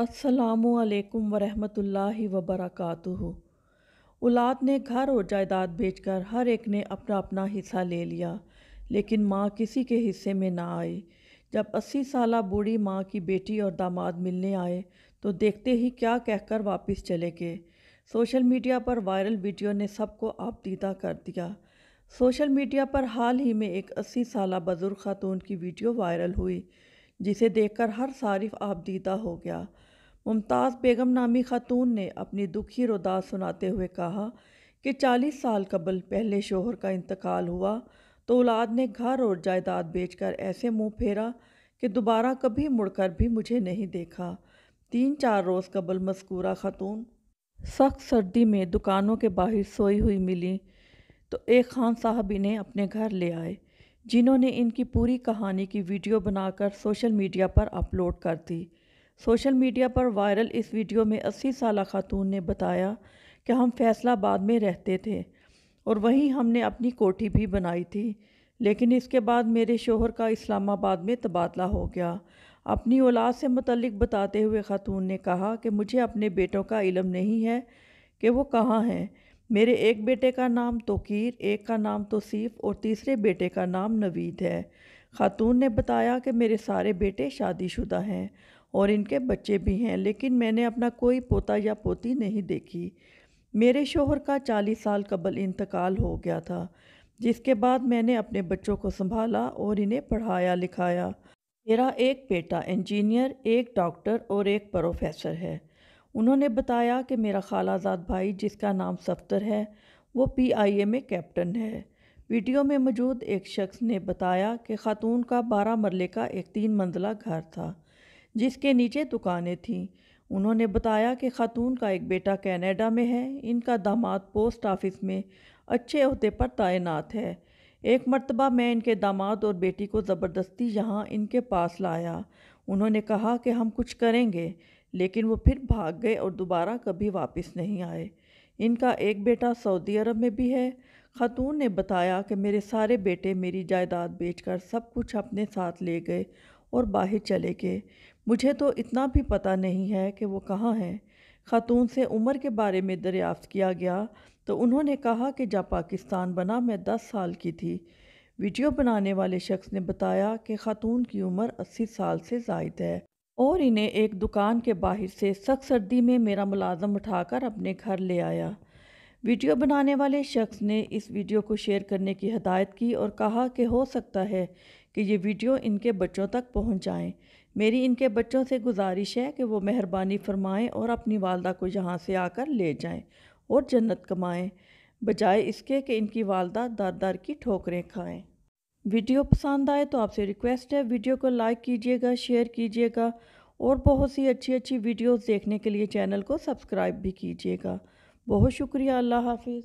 असलकम वरहमतुल्लि वबरकू औलाद ने घर और जायदाद बेचकर हर एक ने अपना अपना हिस्सा ले लिया लेकिन माँ किसी के हिस्से में ना आई जब अस्सी साल बूढ़ी माँ की बेटी और दामाद मिलने आए तो देखते ही क्या कहकर वापस चले गए सोशल मीडिया पर वायरल वीडियो ने सबको आपदीदा कर दिया सोशल मीडिया पर हाल ही में एक अस्सी साल बुज़ुर्ग खातून की वीडियो वायरल हुई जिसे देखकर हर सारिफ आपदीदा हो गया मुमताज़ बेगम नामी खातून ने अपनी दुखी रुदास सुनाते हुए कहा कि चालीस साल कबल पहले शोहर का इंतकाल हुआ तो औलाद ने घर और जायदाद बेचकर ऐसे मुंह फेरा कि दोबारा कभी मुड़कर भी मुझे नहीं देखा तीन चार रोज़ कबल मस्कूरा खातून सख्त सर्दी में दुकानों के बाहर सोई हुई मिली तो एक खान साहब इन्हें अपने घर ले आए जिन्होंने इनकी पूरी कहानी की वीडियो बनाकर सोशल मीडिया पर अपलोड कर दी सोशल मीडिया पर वायरल इस वीडियो में अस्सी साल खातून ने बताया कि हम फैसलाबाद में रहते थे और वहीं हमने अपनी कोठी भी बनाई थी लेकिन इसके बाद मेरे शोहर का इस्लामाबाद में तबादला हो गया अपनी औलाद से मतलब बताते हुए ख़ातून ने कहा कि मुझे अपने बेटों का इलम नहीं है कि वो कहाँ हैं मेरे एक बेटे का नाम तोकीर एक का नाम तोसीफ़ और तीसरे बेटे का नाम नवीद है खातून ने बताया कि मेरे सारे बेटे शादीशुदा हैं और इनके बच्चे भी हैं लेकिन मैंने अपना कोई पोता या पोती नहीं देखी मेरे शोहर का चालीस साल कबल इंतकाल हो गया था जिसके बाद मैंने अपने बच्चों को संभाला और इन्हें पढ़ाया लिखाया मेरा एक बेटा इंजीनियर एक डॉक्टर और एक प्रोफेसर है उन्होंने बताया कि मेरा खालाजाद भाई जिसका नाम सफ्तर है वो पीआईए में कैप्टन है वीडियो में मौजूद एक शख्स ने बताया कि खातून का बारह मरले का एक तीन मंजिला घर था जिसके नीचे दुकानें थीं उन्होंने बताया कि खातून का एक बेटा कनाडा में है इनका दामाद पोस्ट ऑफिस में अच्छे अहदे पर तैनात है एक मरतबा मैं इनके दामाद और बेटी को ज़बरदस्ती यहाँ इनके पास लाया उन्होंने कहा कि हम कुछ करेंगे लेकिन वो फिर भाग गए और दोबारा कभी वापस नहीं आए इनका एक बेटा सऊदी अरब में भी है खातून ने बताया कि मेरे सारे बेटे मेरी जायदाद बेचकर सब कुछ अपने साथ ले गए और बाहर चले गए मुझे तो इतना भी पता नहीं है कि वो कहाँ हैं खातून से उम्र के बारे में दरियाफ़्त किया गया तो उन्होंने कहा कि जब पाकिस्तान बना मैं दस साल की थी वीडियो बनाने वाले शख्स ने बताया कि खातून की उम्र अस्सी साल से जायद है और इन्हें एक दुकान के बाहर से सख्त सर्दी में मेरा मुलाजम उठाकर अपने घर ले आया वीडियो बनाने वाले शख्स ने इस वीडियो को शेयर करने की हदायत की और कहा कि हो सकता है कि ये वीडियो इनके बच्चों तक पहुँच जाए मेरी इनके बच्चों से गुजारिश है कि वो मेहरबानी फरमाएं और अपनी वालदा को यहाँ से आकर ले जाएं और जन्नत कमाएं बजाय इसके कि इनकी वालदा दार दार की ठोकरें खाएं वीडियो पसंद आए तो आपसे रिक्वेस्ट है वीडियो को लाइक कीजिएगा शेयर कीजिएगा और बहुत सी अच्छी अच्छी वीडियोस देखने के लिए चैनल को सब्सक्राइब भी कीजिएगा बहुत शुक्रिया अल्लाह हाफिज़